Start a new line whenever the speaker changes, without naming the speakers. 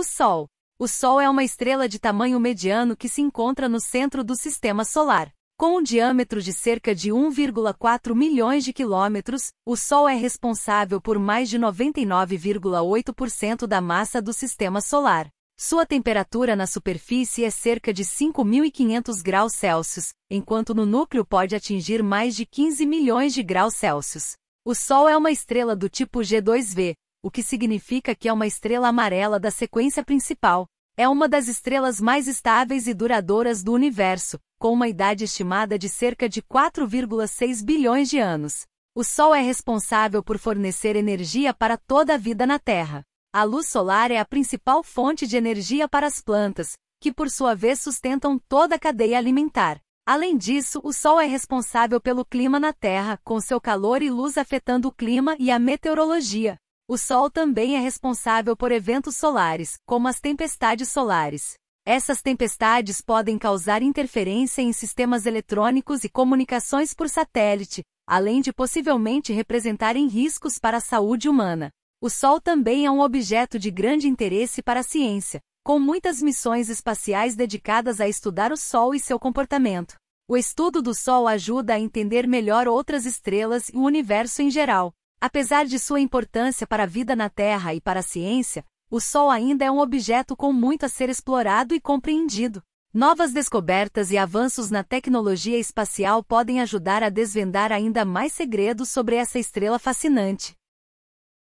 O Sol. O Sol é uma estrela de tamanho mediano que se encontra no centro do sistema solar. Com um diâmetro de cerca de 1,4 milhões de quilômetros, o Sol é responsável por mais de 99,8% da massa do sistema solar. Sua temperatura na superfície é cerca de 5.500 graus Celsius, enquanto no núcleo pode atingir mais de 15 milhões de graus Celsius. O Sol é uma estrela do tipo G2V, o que significa que é uma estrela amarela da sequência principal. É uma das estrelas mais estáveis e duradouras do universo, com uma idade estimada de cerca de 4,6 bilhões de anos. O Sol é responsável por fornecer energia para toda a vida na Terra. A luz solar é a principal fonte de energia para as plantas, que por sua vez sustentam toda a cadeia alimentar. Além disso, o Sol é responsável pelo clima na Terra, com seu calor e luz afetando o clima e a meteorologia. O Sol também é responsável por eventos solares, como as tempestades solares. Essas tempestades podem causar interferência em sistemas eletrônicos e comunicações por satélite, além de possivelmente representarem riscos para a saúde humana. O Sol também é um objeto de grande interesse para a ciência, com muitas missões espaciais dedicadas a estudar o Sol e seu comportamento. O estudo do Sol ajuda a entender melhor outras estrelas e o universo em geral. Apesar de sua importância para a vida na Terra e para a ciência, o Sol ainda é um objeto com muito a ser explorado e compreendido. Novas descobertas e avanços na tecnologia espacial podem ajudar a desvendar ainda mais segredos sobre essa estrela fascinante.